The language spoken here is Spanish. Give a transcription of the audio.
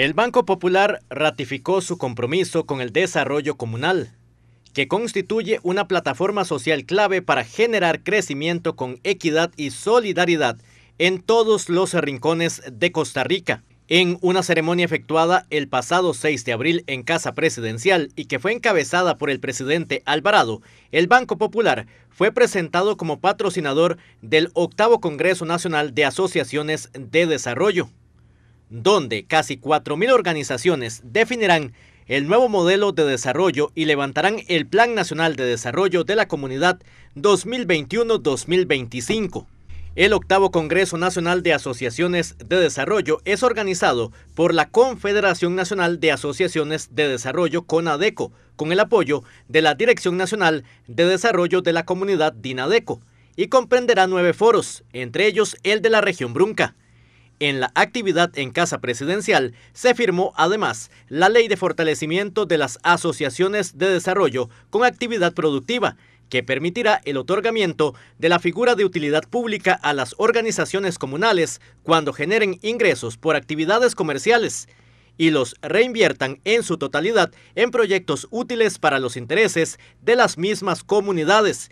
El Banco Popular ratificó su compromiso con el desarrollo comunal, que constituye una plataforma social clave para generar crecimiento con equidad y solidaridad en todos los rincones de Costa Rica. En una ceremonia efectuada el pasado 6 de abril en Casa Presidencial y que fue encabezada por el presidente Alvarado, el Banco Popular fue presentado como patrocinador del octavo Congreso Nacional de Asociaciones de Desarrollo donde casi 4.000 organizaciones definirán el nuevo modelo de desarrollo y levantarán el Plan Nacional de Desarrollo de la Comunidad 2021-2025. El octavo Congreso Nacional de Asociaciones de Desarrollo es organizado por la Confederación Nacional de Asociaciones de Desarrollo CONADECO, con el apoyo de la Dirección Nacional de Desarrollo de la Comunidad DINADECO, y comprenderá nueve foros, entre ellos el de la región Brunca. En la actividad en Casa Presidencial se firmó además la Ley de Fortalecimiento de las Asociaciones de Desarrollo con Actividad Productiva, que permitirá el otorgamiento de la figura de utilidad pública a las organizaciones comunales cuando generen ingresos por actividades comerciales y los reinviertan en su totalidad en proyectos útiles para los intereses de las mismas comunidades